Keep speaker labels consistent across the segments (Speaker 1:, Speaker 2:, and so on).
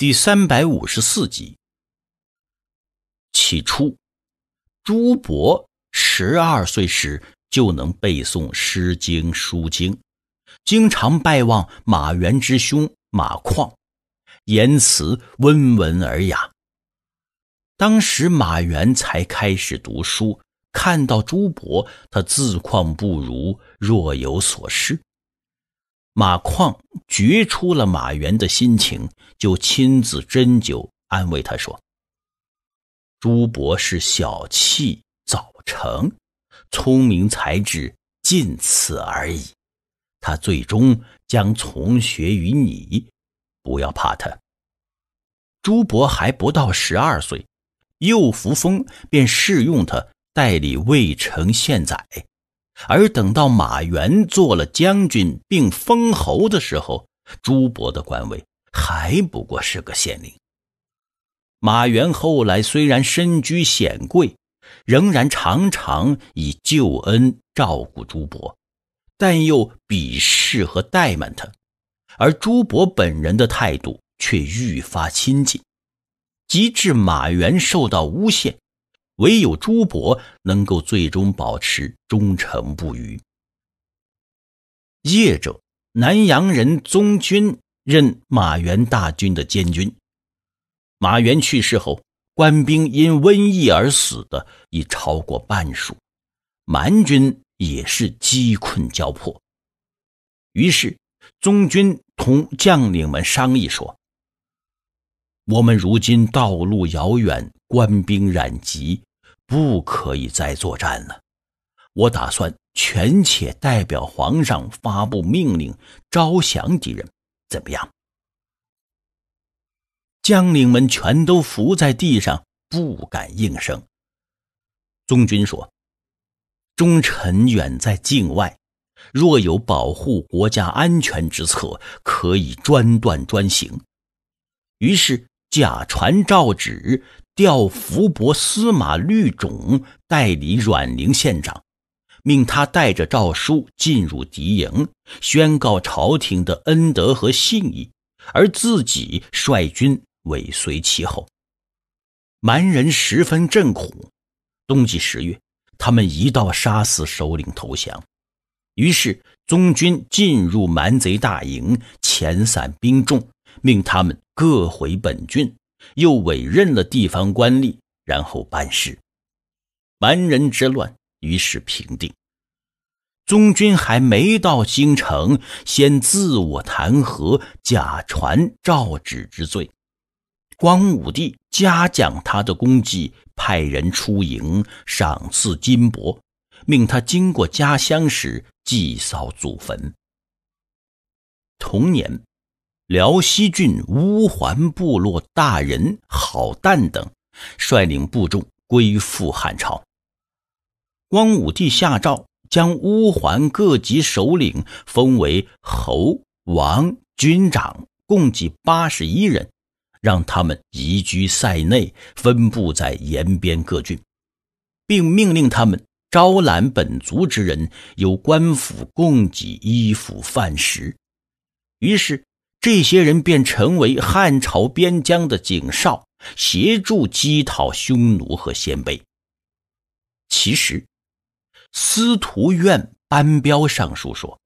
Speaker 1: 第三百五十四集。起初，朱伯十二岁时就能背诵《诗经》《书经》，经常拜望马援之兄马况，言辞温文尔雅。当时马援才开始读书，看到朱伯，他自况不如，若有所失。马况觉出了马原的心情，就亲自斟酒安慰他说：“朱博是小器早成，聪明才智仅此而已。他最终将从学于你，不要怕他。朱博还不到十二岁，右扶风便试用他代理魏城县宰。”而等到马援做了将军并封侯的时候，朱博的官位还不过是个县令。马援后来虽然身居显贵，仍然常常以旧恩照顾朱博，但又鄙视和怠慢他。而朱博本人的态度却愈发亲近，及至马援受到诬陷。唯有朱伯能够最终保持忠诚不渝。夜者，南阳人宗军任马援大军的监军。马援去世后，官兵因瘟疫而死的已超过半数，蛮军也是饥困交迫。于是，宗军同将领们商议说：“我们如今道路遥远，官兵染疾。”不可以再作战了，我打算权且代表皇上发布命令，招降敌人，怎么样？将领们全都伏在地上，不敢应声。宗军说：“忠臣远在境外，若有保护国家安全之策，可以专断专行。”于是假传诏旨。调伏伯司马绿种代理阮陵县长，命他带着诏书进入敌营，宣告朝廷的恩德和信义，而自己率军尾随其后。蛮人十分震恐。冬季十月，他们一道杀死首领，投降。于是宗军进入蛮贼大营，遣散兵众，命他们各回本郡。又委任了地方官吏，然后办事。蛮人之乱于是平定。宗军还没到京城，先自我弹劾假传诏旨之罪。光武帝嘉奖他的功绩，派人出营赏赐金帛，命他经过家乡时祭扫祖坟。同年。辽西郡乌桓部落大人郝旦等，率领部众归附汉朝。光武帝下诏，将乌桓各级首领封为侯、王、军长，共计八十一人，让他们移居塞内，分布在延边各郡，并命令他们招揽本族之人，由官府供给衣服饭食。于是。这些人便成为汉朝边疆的警哨，协助击讨匈奴和鲜卑。其实，司徒掾班彪上书说：“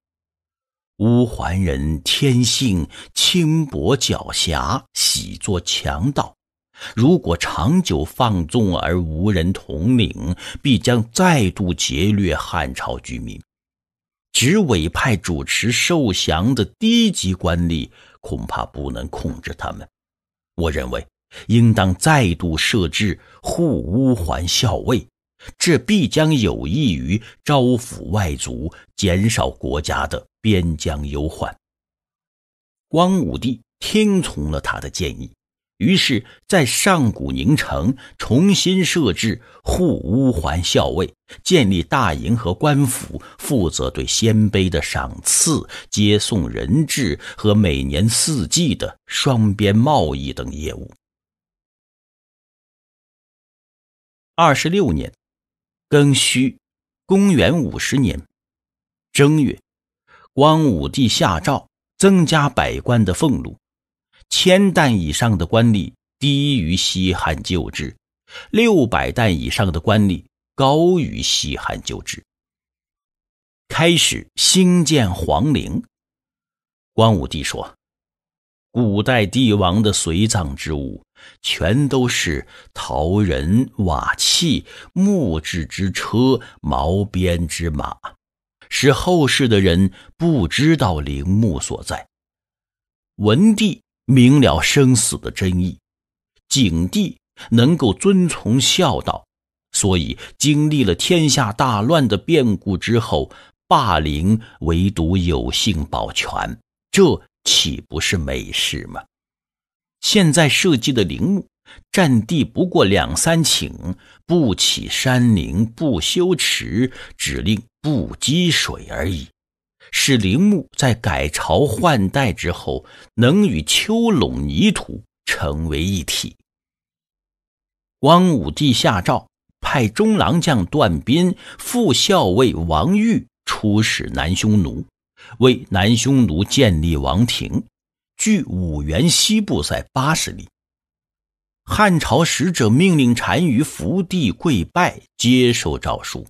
Speaker 1: 乌桓人天性轻薄狡黠，喜做强盗。如果长久放纵而无人统领，必将再度劫掠汉朝居民。”只委派主持受降的低级官吏，恐怕不能控制他们。我认为，应当再度设置护乌桓校尉，这必将有益于招抚外族，减少国家的边疆忧患。光武帝听从了他的建议。于是，在上古宁城重新设置护乌桓校尉，建立大营和官府，负责对鲜卑的赏赐、接送人质和每年四季的双边贸易等业务。二十六年，庚戌，公元五十年正月，光武帝下诏增加百官的俸禄。千担以上的官吏低于西汉旧制，六百担以上的官吏高于西汉旧制。开始兴建皇陵。光武帝说：“古代帝王的随葬之物，全都是陶人、瓦器、木质之车、毛编之马，使后世的人不知道陵墓所在。”文帝。明了生死的真意，景帝能够遵从孝道，所以经历了天下大乱的变故之后，霸陵唯独有幸保全，这岂不是美事吗？现在设计的陵墓，占地不过两三顷，不起山陵，不修池，只令不积水而已。使陵墓在改朝换代之后能与丘垄泥土成为一体。光武帝下诏，派中郎将段斌、副校尉王玉出使南匈奴，为南匈奴建立王庭，距五原西部在八十里。汉朝使者命令单于伏地跪拜，接受诏书。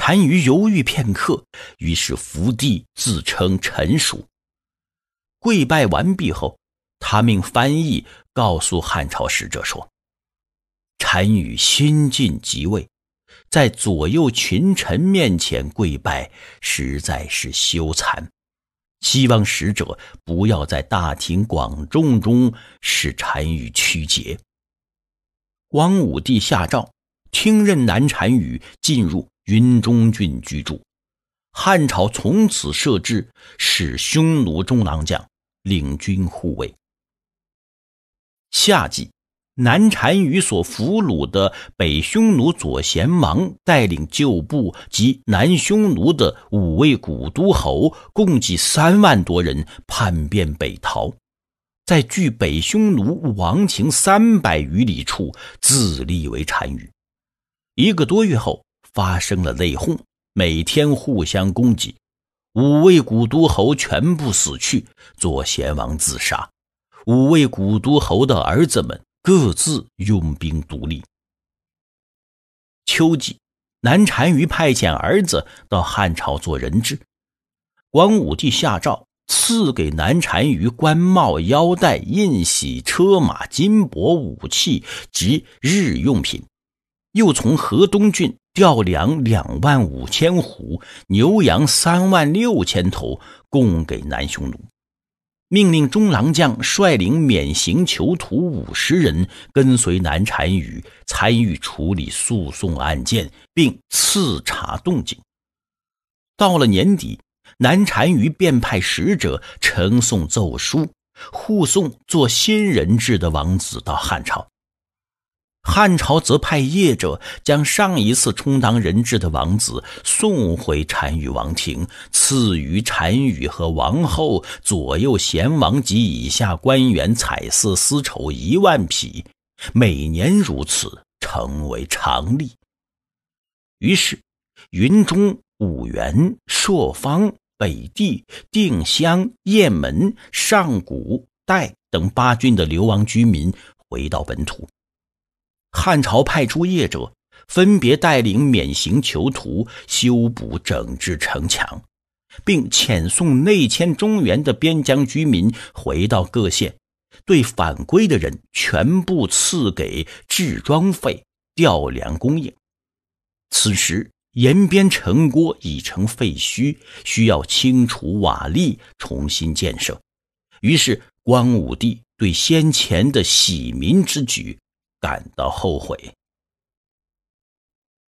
Speaker 1: 单于犹豫片刻，于是伏地自称臣属。跪拜完毕后，他命翻译告诉汉朝使者说：“单于新晋即位，在左右群臣面前跪拜，实在是羞惭。希望使者不要在大庭广众中使单于屈节。”光武帝下诏，听任南单于进入。云中郡居住，汉朝从此设置使匈奴中郎将领军护卫。夏季，南单于所俘虏的北匈奴左贤王带领旧部及南匈奴的五位古都侯，共计三万多人叛变北逃，在距北匈奴王庭三百余里处自立为单于。一个多月后。发生了内讧，每天互相攻击。五位古都侯全部死去，左贤王自杀。五位古都侯的儿子们各自拥兵独立。秋季，南单于派遣儿子到汉朝做人质。光武帝下诏赐给南单于官帽、腰带、印玺、车马、金帛、武器及日用品，又从河东郡。调粮两万五千斛，牛羊三万六千头，供给南匈奴。命令中郎将率领免刑囚徒五十人，跟随南单于参与处理诉讼案件，并刺查动静。到了年底，南单于便派使者呈送奏书，护送做新人质的王子到汉朝。汉朝则派业者将上一次充当人质的王子送回单于王庭，赐予单于和王后、左右贤王及以下官员彩色丝绸一万匹，每年如此，成为常例。于是，云中、五原、朔方、北地、定襄、雁门、上古、代等八郡的流亡居民回到本土。汉朝派出业者，分别带领免刑囚徒修补整治城墙，并遣送内迁中原的边疆居民回到各县。对返归的人，全部赐给制装费、调粮供应。此时，延边城郭已成废墟，需要清除瓦砾，重新建设。于是，光武帝对先前的喜民之举。感到后悔。